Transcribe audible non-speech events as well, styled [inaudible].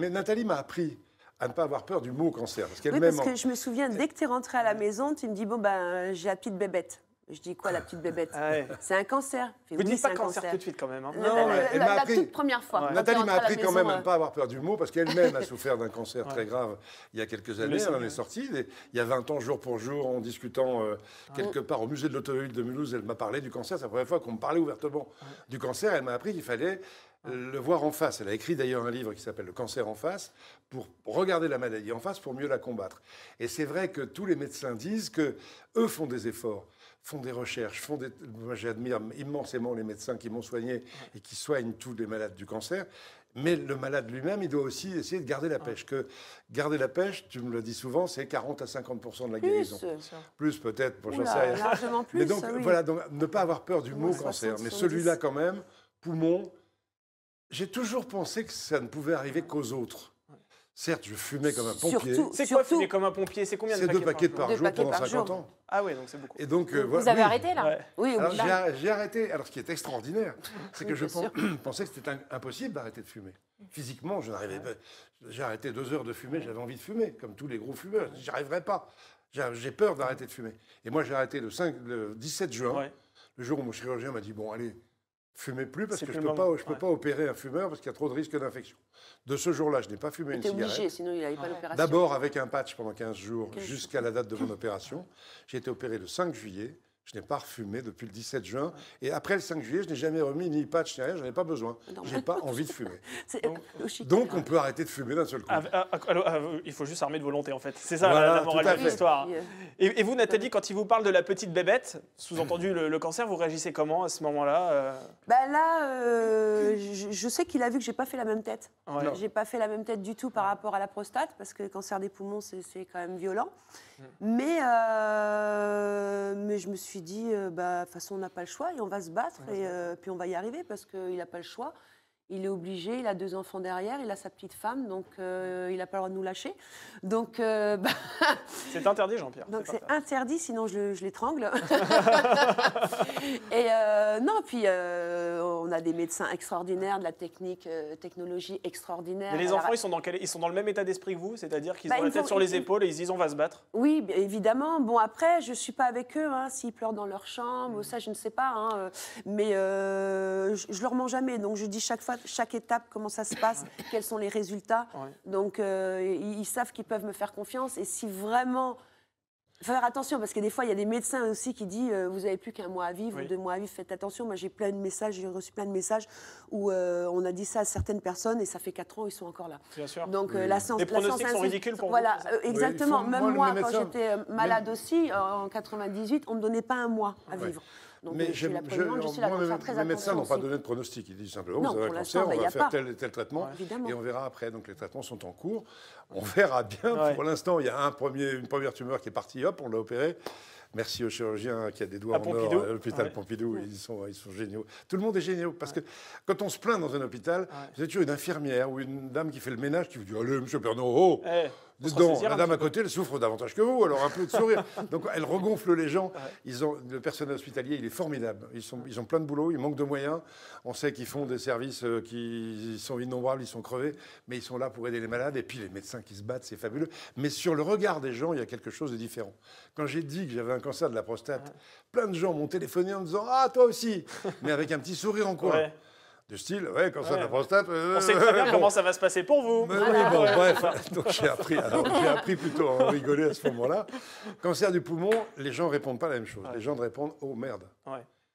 Mais Nathalie m'a appris à ne pas avoir peur du mot cancer. Parce, oui, parce que je me souviens, dès que tu es rentré à la maison, tu me dis, bon, ben, euh, j'ai la de bébête. Je dis quoi, la petite bébête ah C'est un cancer. Vous ne dites pas cancer, tout de suite quand même. Hein. Non, la, la, toute première fois. Nathalie m'a appris quand même à ne euh. pas avoir peur du mot parce qu'elle-même a souffert d'un cancer très grave il y a quelques années. Elle en est sortie. il y a 20 ans, jour pour jour, en discutant euh, quelque part au musée de l'automobile de Mulhouse, elle m'a parlé du cancer. C'est la première fois qu'on me parlait ouvertement du cancer. Elle m'a appris qu'il fallait euh, le voir en face. Elle a écrit d'ailleurs un livre qui s'appelle Le cancer en face pour regarder la maladie en face pour mieux la combattre. Et c'est vrai que tous les médecins disent que eux font des efforts font des recherches, font j'admire immensément les médecins qui m'ont soigné et qui soignent tous les malades du cancer. Mais le malade lui-même, il doit aussi essayer de garder la pêche. Que garder la pêche, tu me le dis souvent, c'est 40 à 50 de la guérison. Plus peut-être, pour j'en sais Mais donc voilà, donc ne pas avoir peur du mot cancer. Mais celui-là quand même, poumon. J'ai toujours pensé que ça ne pouvait arriver qu'aux autres. Certes, je fumais comme un pompier. C'est quoi fumer comme un pompier C'est combien de deux paquets par, par jour deux pendant Ah oui, donc c'est beaucoup. Et donc, euh, vous, avez arrêté là Oui, j'ai arrêté. Alors ce qui est extraordinaire, c'est que je [coughs] pensais que c'était impossible d'arrêter de fumer. Physiquement, je n'arrivais pas. J'ai arrêté deux heures de fumer, j'avais envie de fumer, comme tous les gros fumeurs. J'y arriverais pas. J'ai peur d'arrêter de fumer. Et moi, j'ai arrêté le, 17 juin, le jour où mon chirurgien m'a dit Bon, allez, Fumez plus parce que, je ne peux, pas, opérer un fumeur parce qu'il y a trop de risques d'infection. De ce jour-là, je n'ai pas fumé une cigarette. D'abord avec un patch pendant 15 jours jusqu'à la date de mon opération. J'ai été opéré le 5 juillet. Je n'ai pas refumé depuis le 17 juin. Et après le 5 juillet, je n'ai jamais remis ni patch ni rien. Je n'en ai pas besoin. Je n'ai pas envie de fumer. [laughs] Donc, on peut arrêter de fumer d'un seul coup. Ah, ah, ah, il faut juste armer de volonté, en fait. C'est ça la, morale de l'histoire. Euh. Et, et, vous, Nathalie, quand il vous parle de la petite bébête, sous-entendu le, cancer, vous réagissez comment à ce moment-là Ben là, euh, je sais qu'il a vu que j'ai pas fait la même tête. Je J'ai pas fait la même tête du tout par rapport à la prostate, parce que le cancer des poumons, c'est quand même violent. Mm. Mais, euh, mais je me suis dit, euh, bah, de toute façon, on n'a pas le choix et on va se battre, et euh, puis on va y arriver, parce qu'il n'a pas le choix il est obligé, il a deux enfants derrière, il a sa petite femme, donc euh, il n'a pas le droit de nous lâcher. Donc, euh, [laughs] bah, c'est interdit, Jean-Pierre. Donc c'est interdit, sinon je, l'étrangle. [laughs] et euh, non, puis on a des médecins extraordinaires, de la technique, technologie extraordinaire. Mais les enfants, ils, sont dans le même état d'esprit que vous, c'est-à-dire qu'ils bah, ont la tête sur les épaules et ils disent on va se battre. Oui, évidemment. Bon après, je ne suis pas avec eux, hein. s'ils pleurent dans leur chambre, mm. ça je ne sais pas, hein. mais je, je leur mens jamais, donc je dis chaque fois chaque étape, comment ça se passe, [coughs] quels sont les résultats. Donc, euh, ils, savent qu'ils peuvent me faire confiance. Et si vraiment. faire attention, parce que des fois, il y a des médecins aussi qui disent euh, Vous n'avez plus qu'un mois à vivre, deux mois à vivre, faites attention. Moi, j'ai plein de messages, j'ai reçu plein de messages où euh, on a dit ça à certaines personnes et ça fait quatre ans, ils sont encore là. Bien sûr. Donc, la science. Les pronostics la sont ridicules pour voilà, exactement. même moi, quand j'étais malade aussi, en 98, on ne me donnait pas un mois à vivre mais je, suis Les médecins n'ont pas donné de pronostic. Ils disent simplement, vous avez un cancer, on va faire tel et tel traitement. et on verra après. Donc, les traitements sont en cours. On verra bien. Pour l'instant, il y a un premier, une première tumeur qui est partie, hop, on l'a opérée. Merci aux chirurgiens qui a des doigts à en or à l'hôpital Pompidou. Ils sont, ils sont géniaux. Tout le monde est géniaux parce que quand on se plaint dans un hôpital, vous avez toujours une infirmière ou une dame qui fait le ménage qui vous dit Allez, monsieur Pernod, oh, oh. Eh la dame à côté, elle souffre davantage que vous, alors un peu de sourire. [laughs] Donc elle regonfle les gens. ont, le personnel hospitalier, il est formidable. Ils, ont plein de boulot, ils manquent de moyens. On sait qu'ils font des services euh, qui sont innombrables, ils sont crevés, mais ils sont là pour aider les malades. Et puis les médecins qui se battent, c'est fabuleux. Mais sur le regard des gens, il y a quelque chose de différent. Quand j'ai dit que j'avais un cancer de la prostate, plein de gens m'ont téléphoné en me disant Ah, toi aussi Mais avec un petit sourire en coin. Du style, ouais, quand ça la prostate. Euh, on sait très bien euh, comment ça va se passer pour vous. oui, bon, bref. [laughs] Donc j'ai appris, j'ai appris plutôt à rigoler à ce moment-là. Cancer du poumon, les gens ne répondent pas à la même chose. Les gens répondent, oh merde.